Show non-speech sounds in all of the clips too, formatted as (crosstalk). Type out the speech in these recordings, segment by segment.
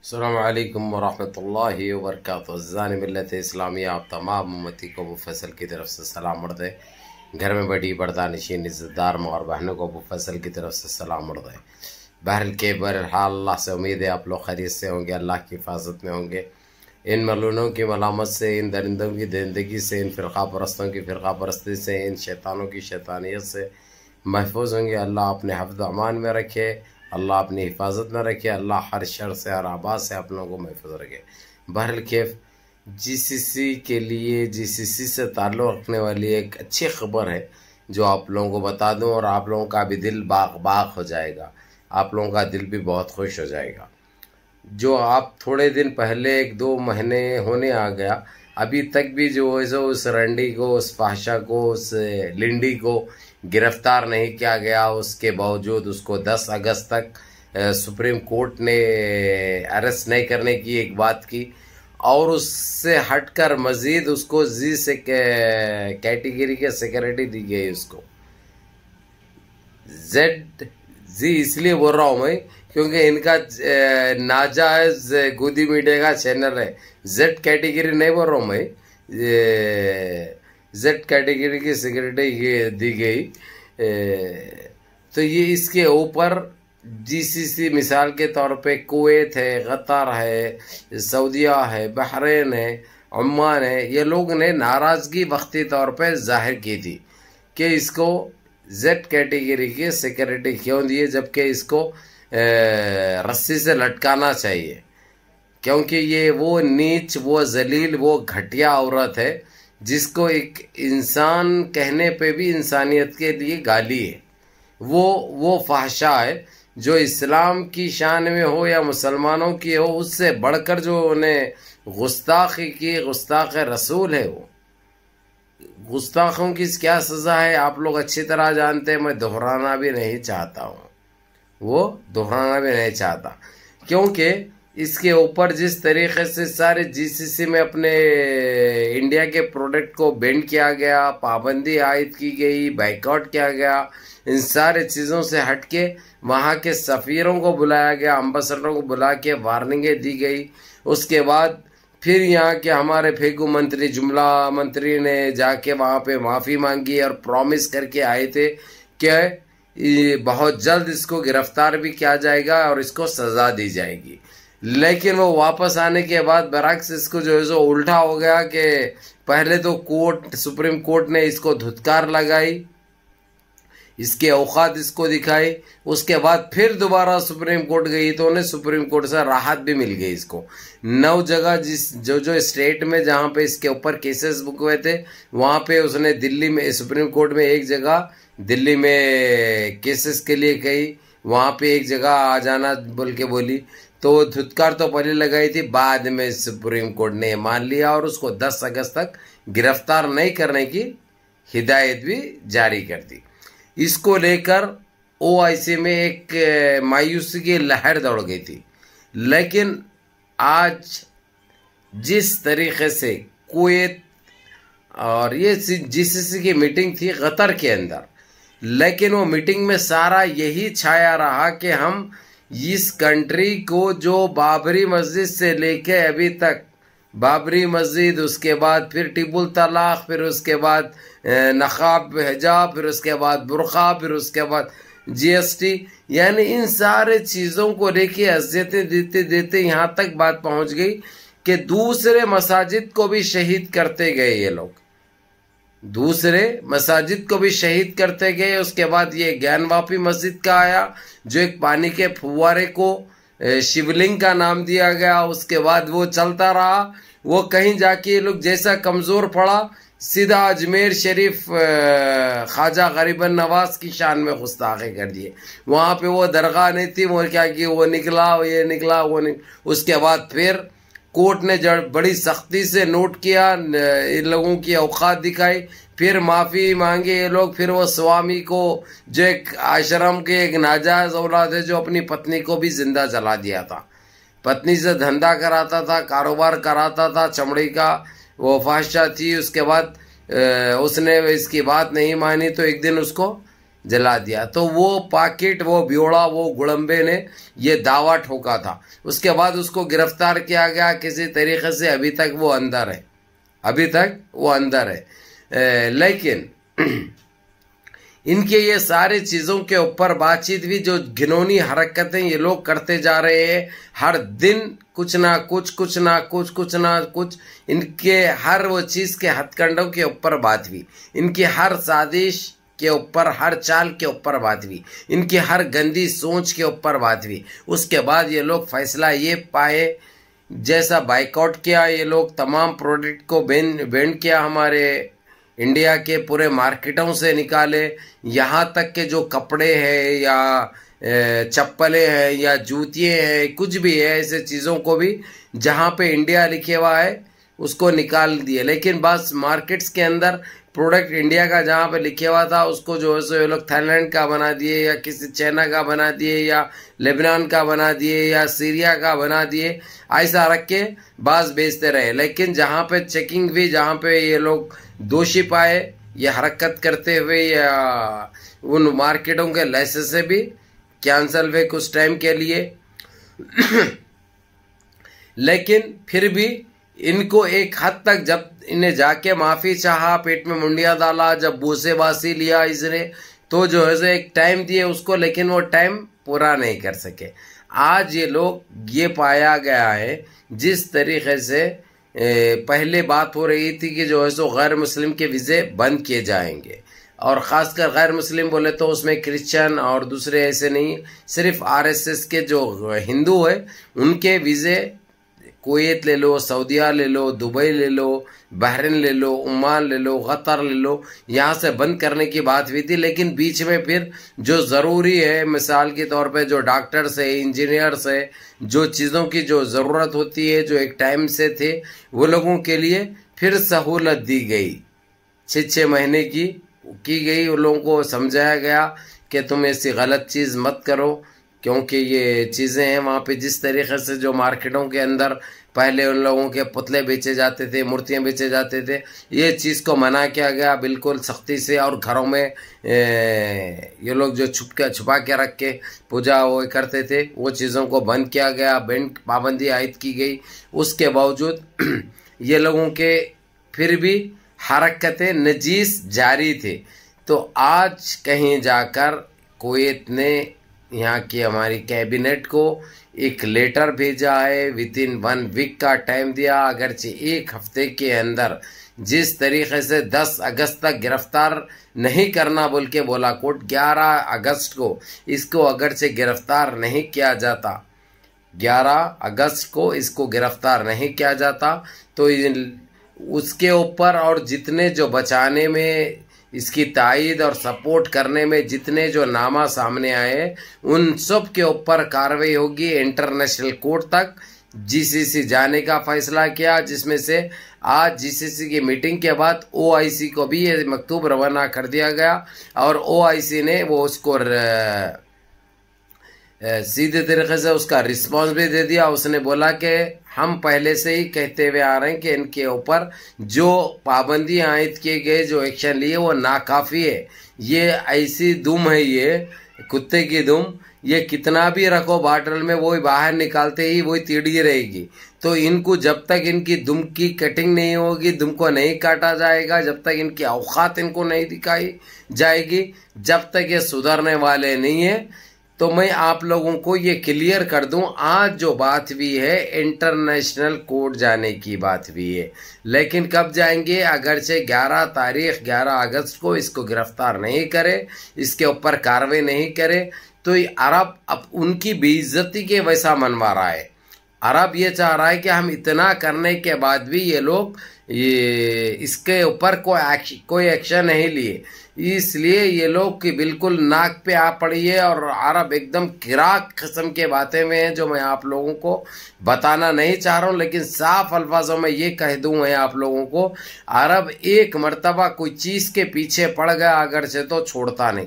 अल्लाम वरहमल वर्क ज़ानमिलत इस्लामी आप तमाम उमती को फसल की तरफ से सलाम उड़ दें घर में बड़ी बरदानिशी इज़्ज़तदार और बहनों को फसल की तरफ से सलाम उड़ दें बहरल के बहरहाल अल्लाह से उम्मीद है आप लोग खरीद से होंगे अल्लाह की हिफाजत में होंगे इन मलूनों की मलामत से इन दरिंदों की दरिंदगी से इन फ़िरका परस्तों की फ़िरका परस्ती से इन शैतानों की शैतानियत से महफूज होंगे अल्लाह अपने हफ्द अमान में रखे अल्लाह अपनी हिफाजत में रखे अल्लाह हर शर से हर आबाद से अपनों को महफूज रखे बहरल सी सी के लिए सी से ताल्लुक़ रखने वाली एक अच्छी खबर है जो आप लोगों को बता दूं और आप लोगों का भी दिल बाग बाग हो जाएगा आप लोगों का दिल भी बहुत खुश हो जाएगा जो आप थोड़े दिन पहले एक दो महीने होने आ गया अभी तक भी जो है सो उस रंडी को उस पाशा को उस लिंडी को गिरफ्तार नहीं किया गया उसके बावजूद उसको 10 अगस्त तक सुप्रीम कोर्ट ने अरेस्ट नहीं करने की एक बात की और उससे हटकर मज़ीद उसको जी से कैटेगरी के सिक्योरिटी दी गई उसको जेड जी इसलिए बोल रहा हूँ मैं क्योंकि इनका नाजायज गोदी मीडिया का चैनल है जेड कैटेगरी नहीं बोल रहा हूँ मैं जेड कैटेगरी की सिक्योरिटी ये दी गई तो ये इसके ऊपर जीसीसी मिसाल के तौर पे कुवैत है कतर है सऊदिया है बहरीन है अम्मान है ये लोग ने नाराज़गी वक्ती तौर पे जाहिर की थी कि इसको जेड कैटेगरी की सिक्योरिटी क्यों दिए जबकि इसको रस्सी से लटकाना चाहिए क्योंकि ये वो नीच वो जलील वो घटिया औरत है जिसको एक इंसान कहने पे भी इंसानियत के लिए गाली है वो वो फाशा है जो इस्लाम की शान में हो या मुसलमानों की हो उससे बढ़कर जो उन्हें गुस्ताखी की गुस्ताख रसूल है वो गुस्ताखों की क्या सज़ा है आप लोग अच्छी तरह जानते हैं मैं दोहराना भी नहीं चाहता हूँ वो दोहराना भी नहीं चाहता क्योंकि इसके ऊपर जिस तरीके से सारे जीसीसी में अपने इंडिया के प्रोडक्ट को बैंड किया गया पाबंदी आयद की गई बाइकआउट किया गया इन सारे चीज़ों से हट के वहाँ के सफ़ीरों को बुलाया गया अम्बेसडरों को बुला के वार्निंगें दी गई उसके बाद फिर यहाँ के हमारे फेगू मंत्री जुमला मंत्री ने जाके वहाँ पे माफ़ी मांगी और प्रॉमिस करके आए थे कि बहुत जल्द इसको गिरफ्तार भी किया जाएगा और इसको सज़ा दी जाएगी लेकिन वो वापस आने के बाद बराक्स इसको जो है सो उल्टा हो गया कि पहले तो कोर्ट सुप्रीम कोर्ट ने इसको धुतकार लगाई इसके औकात इसको दिखाई उसके बाद फिर दोबारा सुप्रीम कोर्ट गई तो उन्हें सुप्रीम कोर्ट से राहत भी मिल गई इसको नौ जगह जिस जो जो स्टेट में जहाँ पे इसके ऊपर केसेस बुक हुए थे वहाँ पे उसने दिल्ली में सुप्रीम कोर्ट में एक जगह दिल्ली में केसेस के लिए कही वहाँ पे एक जगह आ जाना बोल के बोली तो वो धुतकार तो पहले लगाई थी बाद में सुप्रीम कोर्ट ने मान लिया और उसको 10 अगस्त तक गिरफ्तार नहीं करने की हिदायत भी जारी कर दी इसको लेकर ओ में एक मायूसी की लहर दौड़ गई थी लेकिन आज जिस तरीके से कुत और ये जिस की मीटिंग थी कतर के अंदर लेकिन वो मीटिंग में सारा यही छाया रहा कि हम इस कंट्री को जो बाबरी मस्जिद से लेके अभी तक बाबरी मस्जिद उसके बाद फिर टिबुल तलाक फिर उसके बाद नकाब हिजाब फिर उसके बाद बुरखा फिर उसके बाद जीएसटी यानी इन सारे चीज़ों को लेके अजियतें देते देते यहाँ तक बात पहुँच गई कि दूसरे मसाजिद को भी शहीद करते गए ये लोग दूसरे मसाजिद को भी शहीद करते गए उसके बाद ये ज्ञानवापी मस्जिद का आया जो एक पानी के फुवारे को शिवलिंग का नाम दिया गया उसके बाद वो चलता रहा वो कहीं जाके ये लोग जैसा कमज़ोर पड़ा सीधा अजमेर शरीफ ख्वाजा गरीबन नवाज की शान में गुस्ताखे कर दिए वहाँ पे वो दरगाह नहीं थी वो क्या कि वो निकला वो ये निकला वो निकला उसके बाद फिर कोर्ट ने बड़ी सख्ती से नोट किया इन लोगों की औकात दिखाई फिर माफ़ी मांगे ये लोग फिर वो स्वामी को जो एक आश्रम के एक नाजायज औलाद है जो अपनी पत्नी को भी जिंदा जला दिया था पत्नी से धंधा कराता था कारोबार कराता था चमड़ी का वो फाशा थी उसके बाद उसने इसकी बात नहीं मानी तो एक दिन उसको जला दिया तो वो पाकिट वो ब्योड़ा वो गुड़म्बे ने ये दावा ठोका था उसके बाद उसको गिरफ्तार किया गया किसी तरीके से अभी तक वो अंदर है अभी तक वो अंदर है ए, लेकिन (clears throat) इनके ये सारे चीज़ों के ऊपर बातचीत भी जो घिनौनी हरकतें ये लोग करते जा रहे हैं हर दिन कुछ ना कुछ कुछ ना कुछ कुछ ना कुछ इनके हर वो चीज़ के हथकंडों के ऊपर बात हुई इनकी हर साजिश के ऊपर हर चाल के ऊपर बात हुई इनकी हर गंदी सोच के ऊपर बात हुई उसके बाद ये लोग फैसला ये पाए जैसा बाइकआउट किया ये लोग तमाम प्रोडक्ट को बैन बैन किया हमारे इंडिया के पूरे मार्केटों से निकाले यहाँ तक के जो कपड़े हैं या चप्पलें हैं या जूतियाँ हैं कुछ भी है ऐसे चीज़ों को भी जहाँ पे इंडिया लिखे हुआ है उसको निकाल दिए लेकिन बस मार्केट्स के अंदर प्रोडक्ट इंडिया का जहाँ पर लिखे हुआ था उसको जो है सो ये लोग थाईलैंड का बना दिए या किसी चाइना का बना दिए या लेबनान का बना दिए या सीरिया का बना दिए ऐसा रख के बाज बेचते रहे लेकिन जहाँ पे चेकिंग भी जहाँ पे ये लोग दोषी पाए ये हरकत करते हुए या उन मार्केटों के लाइसेंस भी कैंसल हुए कुछ टाइम के लिए (clears throat) लेकिन फिर भी इनको एक हद तक जब इन्हें जाके माफ़ी चाहा पेट में मुंडिया डाला जब बूसे बासी लिया इसने तो जो है एक टाइम दिए उसको लेकिन वो टाइम पूरा नहीं कर सके आज ये लोग ये पाया गया है जिस तरीके से पहले बात हो रही थी कि जो है सो गैर मुस्लिम के वीज़े बंद किए जाएंगे और ख़ासकर गैर मुस्लिम बोले तो उसमें क्रिश्चियन और दूसरे ऐसे नहीं सिर्फ आरएसएस के जो हिंदू है उनके वीज़े कुवैत ले लो सऊदीया ले लो दुबई ले लो बहरीन ले लो उमान ले लो क़तर ले लो यहाँ से बंद करने की बात हुई थी लेकिन बीच में फिर जो ज़रूरी है मिसाल के तौर पे जो डॉक्टर्स है इंजीनियर्स है जो चीज़ों की जो ज़रूरत होती है जो एक टाइम से थे वो लोगों के लिए फिर सहूलत दी गई छः छः महीने की की गई उन लोगों को समझाया गया कि तुम ऐसी गलत चीज़ मत करो क्योंकि ये चीज़ें हैं वहाँ पे जिस तरीके से जो मार्केटों के अंदर पहले उन लोगों के पुतले बेचे जाते थे मूर्तियाँ बेचे जाते थे ये चीज़ को मना किया गया बिल्कुल सख्ती से और घरों में ये लोग जो छुपके छुपा के रख के पूजा वो करते थे वो चीज़ों को बंद किया गया बैंड पाबंदी आयद की गई उसके बावजूद (clears throat) ये लोगों के फिर भी हरकतें नजीस जारी थे तो आज कहीं जाकर कोत ने यहाँ की हमारी कैबिनेट को एक लेटर भेजा है विद इन वन वीक का टाइम दिया अगरचे एक हफ्ते के अंदर जिस तरीके से 10 अगस्त तक गिरफ्तार नहीं करना बोल के बोला कोर्ट 11 अगस्त को इसको अगरचे गिरफ्तार नहीं किया जाता 11 अगस्त को इसको गिरफ्तार नहीं किया जाता तो उसके ऊपर और जितने जो बचाने में इसकी तायद और सपोर्ट करने में जितने जो नामा सामने आए उन सब के ऊपर कार्रवाई होगी इंटरनेशनल कोर्ट तक जीसीसी जाने का फैसला किया जिसमें से आज जीसीसी की मीटिंग के बाद ओआईसी को भी ये मकतूब रवाना कर दिया गया और ओआईसी ने वो उसको र... सीधे तरीके से उसका रिस्पांस भी दे दिया उसने बोला कि हम पहले से ही कहते हुए आ रहे हैं कि इनके ऊपर जो पाबंदी आयद किए गए जो एक्शन लिए वो नाकाफ़ी है ये ऐसी धूम है ये कुत्ते की दुम ये कितना भी रखो बाटल में वो बाहर निकालते ही वही तीड़ी रहेगी तो इनको जब तक इनकी दुम की कटिंग नहीं होगी दुम को नहीं काटा जाएगा जब तक इनकी औकात इनको नहीं दिखाई जाएगी जब तक ये सुधरने वाले नहीं है तो मैं आप लोगों को ये क्लियर कर दूं आज जो बात भी है इंटरनेशनल कोर्ट जाने की बात भी है लेकिन कब जाएंगे अगर से 11 तारीख 11 अगस्त को इसको गिरफ्तार नहीं करे इसके ऊपर कार्रवाई नहीं करे तो अरब अब उनकी बेइज्जती के वैसा मनवा रहा है अरब ये चाह रहा है कि हम इतना करने के बाद भी ये लोग ये इसके ऊपर कोई एक्श, कोई एक्शन नहीं लिए इसलिए ये लोग की बिल्कुल नाक पे आ पड़ी है और अरब एकदम खिराक किस्म के बातें में है जो मैं आप लोगों को बताना नहीं चाह रहा हूँ लेकिन साफ अल्फाजों में ये कह दूँ मैं आप लोगों को अरब एक मरतबा कोई चीज़ के पीछे पड़ गया अगर से तो छोड़ता नहीं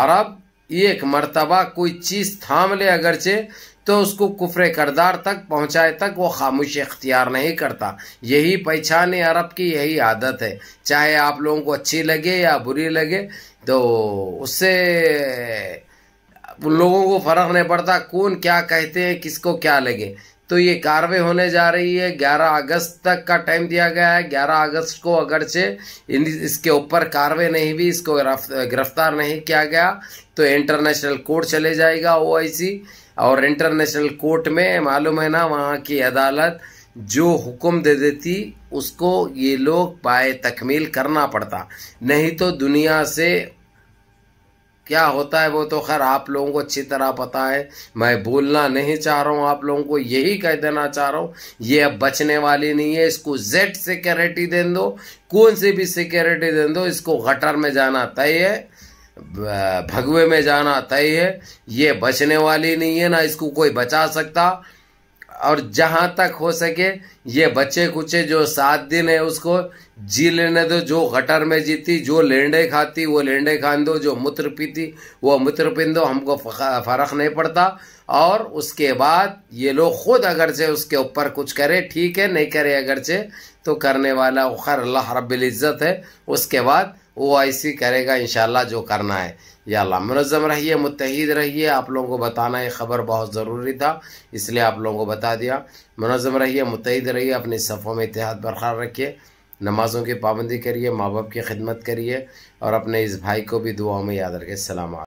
अरब एक मरतबा कोई चीज़ थाम ले अगरचे तो उसको कुफरे करदार तक पहुँचाए तक वो खामोश इख्तियार नहीं करता यही पहचान अरब की यही आदत है चाहे आप लोगों को अच्छी लगे या बुरी लगे तो उससे उन लोगों को फ़र्क नहीं पड़ता कौन क्या कहते हैं किसको क्या लगे तो ये कार्रवाई होने जा रही है 11 अगस्त तक का टाइम दिया गया है 11 अगस्त को अगरचे इसके ऊपर कार्रवाई नहीं हुई इसको गिरफ्तार नहीं किया गया तो इंटरनेशनल कोर्ट चले जाएगा ओ और इंटरनेशनल कोर्ट में मालूम है ना वहाँ की अदालत जो हुक्म दे देती उसको ये लोग पाए तकमील करना पड़ता नहीं तो दुनिया से क्या होता है वो तो खैर आप लोगों को अच्छी तरह पता है मैं बोलना नहीं चाह रहा हूँ आप लोगों को यही कह देना चाह रहा हूँ ये अब बचने वाली नहीं है इसको जेड सिक्योरिटी दे दो कौन सी भी सिक्योरिटी दे दो इसको गटर में जाना तय है भगवे में जाना तय है ये बचने वाली नहीं है ना इसको कोई बचा सकता और जहाँ तक हो सके ये बच्चे कुचे जो सात दिन है उसको जी लेने दो जो गटर में जीती जो लेंडे खाती वो लेंडे खान दो जो मूत्र पीती वो मूत्र पीन दो हमको फ़र्क नहीं पड़ता और उसके बाद ये लोग खुद अगर से उसके ऊपर कुछ करे ठीक है नहीं करे अगर से तो करने वाला खैर अल्लाह रब्बिल इज़्ज़त है उसके बाद वो ऐसी करेगा इन जो करना है या अल्लाह मनज़म रहिए मुतहद रहिए आप लोगों को बताना ये ख़बर बहुत ज़रूरी था इसलिए आप लोगों को बता दिया मनज़म रहिए मुतहद रहिए अपने सफ़ों में इतिहाद बरकरार रखिए नमाज़ों की पाबंदी करिए माँ बाप की खिदमत करिए और अपने इस भाई को भी दुआओं में याद रखिए सलाम